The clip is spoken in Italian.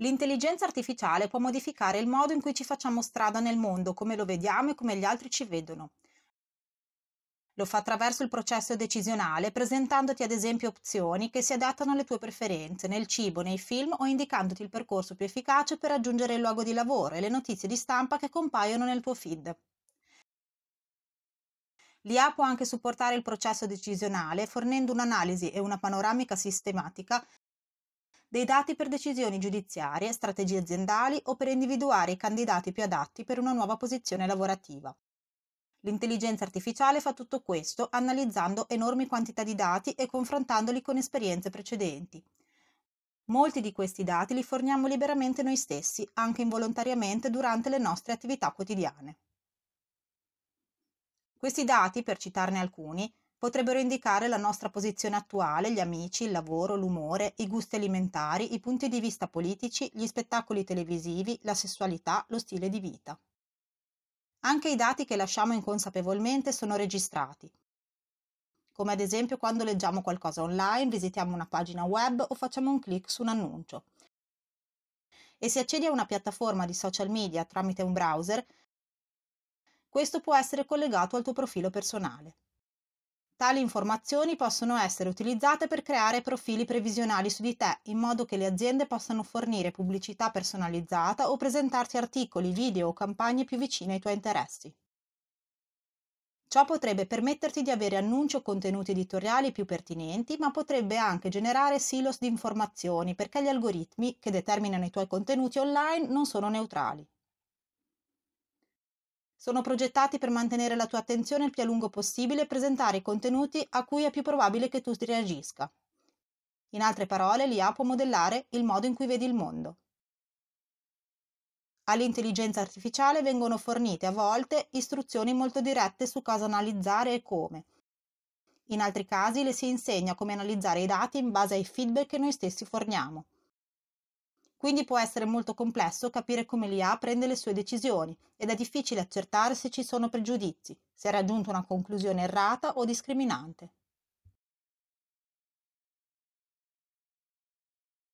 L'intelligenza artificiale può modificare il modo in cui ci facciamo strada nel mondo, come lo vediamo e come gli altri ci vedono. Lo fa attraverso il processo decisionale, presentandoti ad esempio opzioni che si adattano alle tue preferenze nel cibo, nei film o indicandoti il percorso più efficace per raggiungere il luogo di lavoro e le notizie di stampa che compaiono nel tuo feed. L'IA può anche supportare il processo decisionale fornendo un'analisi e una panoramica sistematica dei dati per decisioni giudiziarie, strategie aziendali o per individuare i candidati più adatti per una nuova posizione lavorativa. L'intelligenza artificiale fa tutto questo analizzando enormi quantità di dati e confrontandoli con esperienze precedenti. Molti di questi dati li forniamo liberamente noi stessi, anche involontariamente durante le nostre attività quotidiane. Questi dati, per citarne alcuni, potrebbero indicare la nostra posizione attuale, gli amici, il lavoro, l'umore, i gusti alimentari, i punti di vista politici, gli spettacoli televisivi, la sessualità, lo stile di vita. Anche i dati che lasciamo inconsapevolmente sono registrati, come ad esempio quando leggiamo qualcosa online, visitiamo una pagina web o facciamo un clic su un annuncio. E se accedi a una piattaforma di social media tramite un browser, questo può essere collegato al tuo profilo personale. Tali informazioni possono essere utilizzate per creare profili previsionali su di te, in modo che le aziende possano fornire pubblicità personalizzata o presentarti articoli, video o campagne più vicine ai tuoi interessi. Ciò potrebbe permetterti di avere annunci o contenuti editoriali più pertinenti, ma potrebbe anche generare silos di informazioni perché gli algoritmi che determinano i tuoi contenuti online non sono neutrali. Sono progettati per mantenere la tua attenzione il più a lungo possibile e presentare i contenuti a cui è più probabile che tu reagisca. In altre parole, l'IA può modellare il modo in cui vedi il mondo. All'intelligenza artificiale vengono fornite a volte istruzioni molto dirette su cosa analizzare e come. In altri casi le si insegna come analizzare i dati in base ai feedback che noi stessi forniamo. Quindi può essere molto complesso capire come l'IA prende le sue decisioni ed è difficile accertare se ci sono pregiudizi, se ha raggiunto una conclusione errata o discriminante.